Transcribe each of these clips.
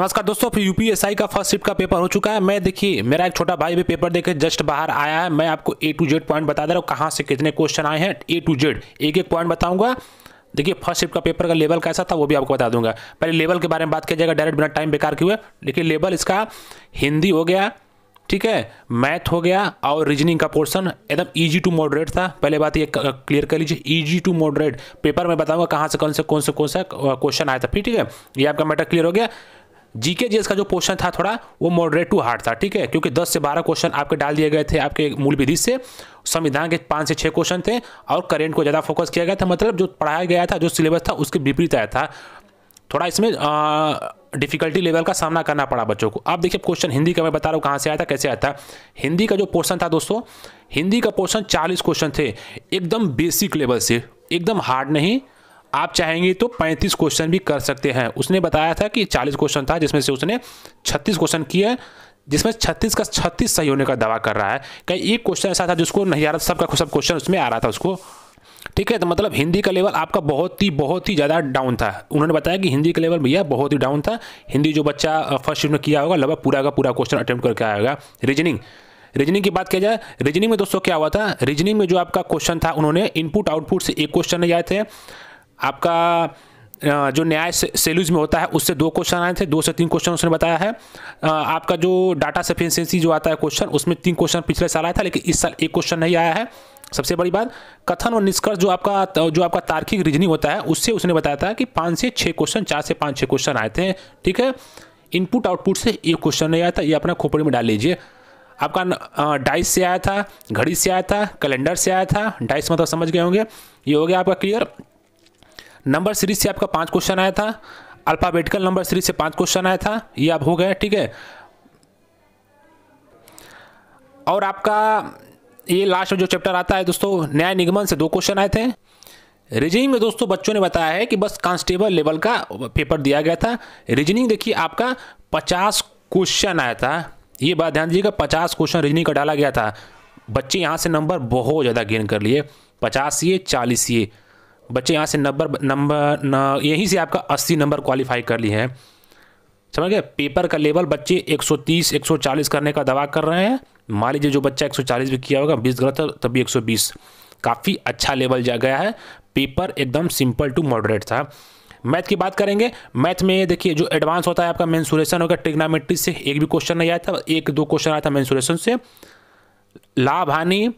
नमस्कार दोस्तों फिर यूपीएसआई का फर्स्ट शिफ्ट का पेपर हो चुका है मैं देखिए मेरा एक छोटा भाई भी पेपर देखे जस्ट बाहर आया है मैं आपको ए टू जेड पॉइंट बता दे रहा हूँ कहाँ से कितने क्वेश्चन आए हैं ए टू जेड एक एक पॉइंट बताऊंगा देखिए फर्स्ट शिफ्ट का पेपर का लेवल कैसा था वो भी आपको बता दूंगा पहले लेवल के बारे में बात किया जाएगा डायरेक्ट बिना टाइम बेकार के हुए देखिए लेवल इसका हिंदी हो गया ठीक है मैथ हो गया और रीजनिंग का पोर्शन एकदम इजी टू मॉडरेट था पहले बात ये क्लियर कर लीजिए इजी टू मॉडरेट पेपर में बताऊंगा कहाँ से कौन से कौन से कौन सा क्वेश्चन आया था फिर ठीक है ये आपका मैटर क्लियर हो गया जीके जीएस का जो क्वेश्चन था थोड़ा वो मॉडरेट टू हार्ड था ठीक है क्योंकि 10 से 12 क्वेश्चन आपके डाल दिए गए थे आपके मूल विधि से संविधान के पाँच से छः क्वेश्चन थे और करेंट को ज़्यादा फोकस किया गया था मतलब जो पढ़ाया गया था जो सिलेबस था उसके विपरीत आया था थोड़ा इसमें डिफिकल्टी लेवल का सामना करना पड़ा बच्चों को अब देखिए क्वेश्चन हिंदी का मैं बता रहा हूँ कहाँ से आया था कैसे आया था हिंदी का जो पोर्शन था दोस्तों हिंदी का पोर्शन चालीस क्वेश्चन थे एकदम बेसिक लेवल से एकदम हार्ड नहीं आप चाहेंगे तो 35 क्वेश्चन भी कर सकते हैं उसने बताया था कि 40 क्वेश्चन था जिसमें से उसने 36 क्वेश्चन किए जिसमें 36 का 36 सही होने का दावा कर रहा है कहीं एक क्वेश्चन ऐसा था जिसको नहीं आ रहा था सबका सब क्वेश्चन उसमें आ रहा था उसको ठीक है तो मतलब हिंदी का लेवल आपका बहुत ही बहुत ही ज़्यादा डाउन था उन्होंने बताया कि हिंदी का लेवल भैया बहुत ही डाउन था हिंदी जो बच्चा फर्स्ट यूनिट में किया होगा लगभग पूरा का पूरा क्वेश्चन अटैम्प्ट करके आएगा रीजनिंग रीजनिंग की बात किया जाए रीजनिंग में दोस्तों क्या हुआ था रीजनिंग में जो आपका क्वेश्चन था उन्होंने इनपुट आउटपुट से एक क्वेश्चन नहीं आए थे आपका जो न्याय सेल्यूज में होता है उससे दो क्वेश्चन आए थे दो से तीन क्वेश्चन उसने बताया है आपका जो डाटा सफिशियंसी जो आता है क्वेश्चन उसमें तीन क्वेश्चन पिछले साल आया था लेकिन इस साल एक क्वेश्चन नहीं आया है सबसे बड़ी बात कथन और निष्कर्ष जो आपका जो आपका तार्किक रीजनिंग होता है उससे उसने बताया था कि पाँच से छः क्वेश्चन चार से पाँच छः क्वेश्चन आए थे ठीक है इनपुट आउटपुट से एक क्वेश्चन नहीं आया था ये अपना खोपड़ी में डाल लीजिए आपका डाइस से आया था घड़ी से आया था कैलेंडर से आया था डाइस मतलब समझ गए होंगे ये हो गया आपका क्लियर नंबर सीरीज से आपका पांच क्वेश्चन आया था अल्फ़ाबेटिकल नंबर सीरीज से पांच क्वेश्चन आया था ये आप हो गए ठीक है और आपका ये लास्ट में जो चैप्टर आता है दोस्तों न्याय निगमन से दो क्वेश्चन आए थे रीजनिंग में दोस्तों बच्चों ने बताया है कि बस कांस्टेबल लेवल का पेपर दिया गया था रीजनिंग देखिए आपका पचास क्वेश्चन आया था ये बात ध्यान दीजिएगा पचास क्वेश्चन रीजनिंग का डाला गया था बच्चे यहाँ से नंबर बहुत ज़्यादा गेन कर लिए पचास ये चालीस ये बच्चे यहाँ से नंबर नंबर यहीं से आपका अस्सी नंबर क्वालिफाई कर लिए हैं समझ गए पेपर का लेवल बच्चे 130 140 करने का दवा कर रहे हैं मान लीजिए जो बच्चा 140 भी किया होगा 20 गलत है तभी 120 काफ़ी अच्छा लेवल जा गया है पेपर एकदम सिंपल टू मॉडरेट था मैथ की बात करेंगे मैथ में देखिए जो एडवांस होता है आपका मैंसूरेशन होगा ट्रिग्नामेट्री से एक भी क्वेश्चन नहीं आया था एक दो क्वेश्चन आया था मैंसुरेशन से लाभ हानि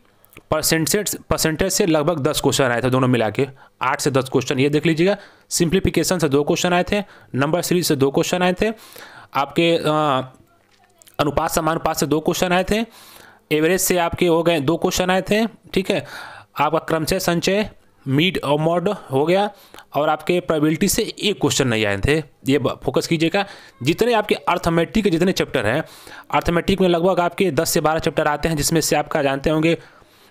परसेंटेज परसेंटेज से लगभग दस क्वेश्चन आए थे दोनों मिला के आठ से दस क्वेश्चन ये देख लीजिएगा सिंप्लीफिकेशन से दो क्वेश्चन आए थे नंबर सीरीज से दो क्वेश्चन आए थे आपके अनुपात समानुपात से दो क्वेश्चन आए थे एवरेज से आपके हो गए दो क्वेश्चन आए थे ठीक है आपका क्रमचय संचय मीड और मॉड हो गया और आपके प्रोबेबिलिटी से एक क्वेश्चन नहीं आए थे ये फोकस कीजिएगा जितने आपके अर्थमेटिक के जितने चैप्टर हैं अर्थमेटिक में लगभग आपके 10 से 12 चैप्टर आते हैं जिसमें से आपका जानते होंगे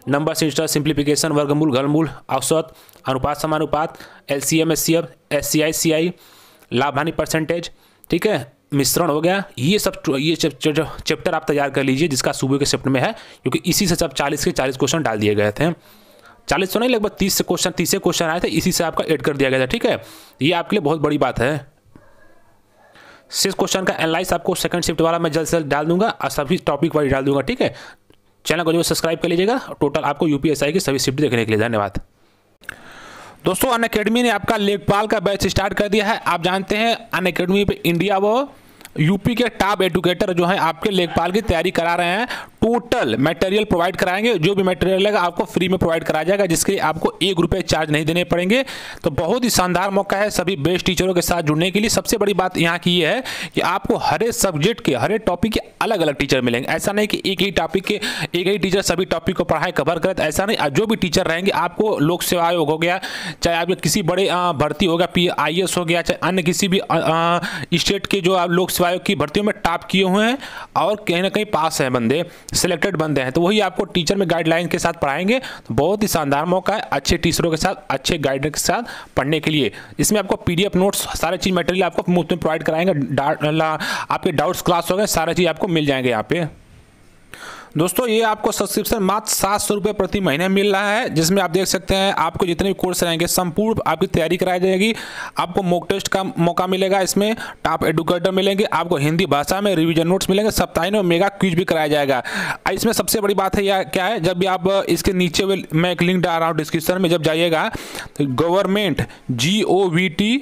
नंबर सिस्टर सिंप्लीफिकेशन वर्गमूल घनमूल औसत अनुपात समानुपात L C M S C F S C I C I लाभ हानि परसेंटेज ठीक है मिश्रण हो गया ये सब ये चैप्टर आप तैयार कर लीजिए जिसका सुबह के चैप्टर में है क्योंकि इसी से सब चालीस के चालीस क्वेश्चन डाल दिए गए थे चालीस तो नहीं लगभग तीस से क्वेश्चन तीस से क्वेश्चन आए थे इसी से आपका एड कर दिया गया था ठीक है ये आपके लिए बहुत बड़ी बात है सिक्स क्वेश्चन का एनालाइज आपको सेकंड शिफ्ट वाला मैं जल्द से जल्द डाल दूंगा और सभी टॉपिक वाली डाल दूंगा ठीक है चैनल को जो सब्सक्राइब कर लीजिएगा टोटल आपको यूपीएसआई की सभी शिफ्ट देखने के लिए धन्यवाद दोस्तों अन अकेडमी ने आपका लेखपाल का बैच स्टार्ट कर दिया है आप जानते हैं अन अकेडमी पर इंडिया वो यूपी के टॉप एडुकेटर जो हैं आपके लेखपाल की तैयारी करा रहे हैं टोटल मटेरियल प्रोवाइड कराएंगे जो भी मटेरियल लगेगा आपको फ्री में प्रोवाइड कराया जाएगा जिसके आपको एक रुपये चार्ज नहीं देने पड़ेंगे तो बहुत ही शानदार मौका है सभी बेस्ट टीचरों के साथ जुड़ने के लिए सबसे बड़ी बात यहाँ की ये है कि आपको हरे सब्जेक्ट के हरे टॉपिक के अलग अलग टीचर मिलेंगे ऐसा नहीं कि एक ही टॉपिक के एक ही टीचर सभी टॉपिक को पढ़ाए कवर करे तो ऐसा नहीं जो भी टीचर रहेंगे आपको लोक सेवा आयोग हो गया चाहे आपके किसी बड़े भर्ती हो गया पी आई हो गया चाहे अन्य किसी भी स्टेट के जो आप लोक सेवा आयोग की भर्तियों में टॉप किए हुए हैं और कहीं ना कहीं पास हैं बंदे सिलेक्टेड बनते हैं तो वही आपको टीचर में गाइडलाइन के साथ पढ़ाएंगे तो बहुत ही शानदार मौका है अच्छे टीचरों के साथ अच्छे गाइडर के साथ पढ़ने के लिए इसमें आपको पीडीएफ नोट्स सारे चीज़ मटेरियल आपको मुफ्त में प्रोवाइड कराएंगे आपके डाउट्स क्लास हो गए सारा चीज़ आपको मिल जाएंगे यहाँ पे दोस्तों ये आपको सब्सक्रिप्शन मात्र सात सौ रुपये प्रति महीने मिल रहा है जिसमें आप देख सकते हैं आपको जितने भी कोर्स रहेंगे संपूर्ण आपकी तैयारी कराई जाएगी आपको मॉक टेस्ट का मौका मिलेगा इसमें टॉप एडुकेटर मिलेंगे आपको हिंदी भाषा में रिविजन नोट्स मिलेंगे सप्ताहिन में मेगा क्विज भी कराया जाएगा इसमें सबसे बड़ी बात है यह क्या है जब भी आप इसके नीचे मैं एक लिंक डाल रहा हूँ डिस्क्रिप्शन में जब जाइएगा तो government G O V T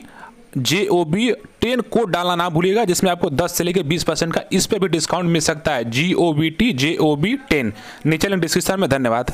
J O B ten code डालना ना भूलिएगा जिसमें आपको 10 से लेकर 20 परसेंट का इस पर भी डिस्काउंट मिल सकता है G O B T J O B ten नीचे लिंक डिस्क्रिप्शन में धन्यवाद